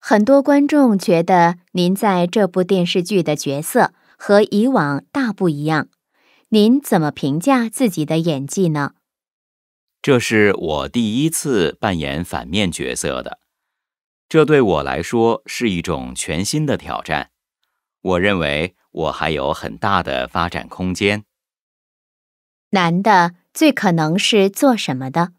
很多观众觉得您在这部电视剧的角色和以往大不一样，您怎么评价自己的演技呢？这是我第一次扮演反面角色的，这对我来说是一种全新的挑战。我认为我还有很大的发展空间。男的最可能是做什么的？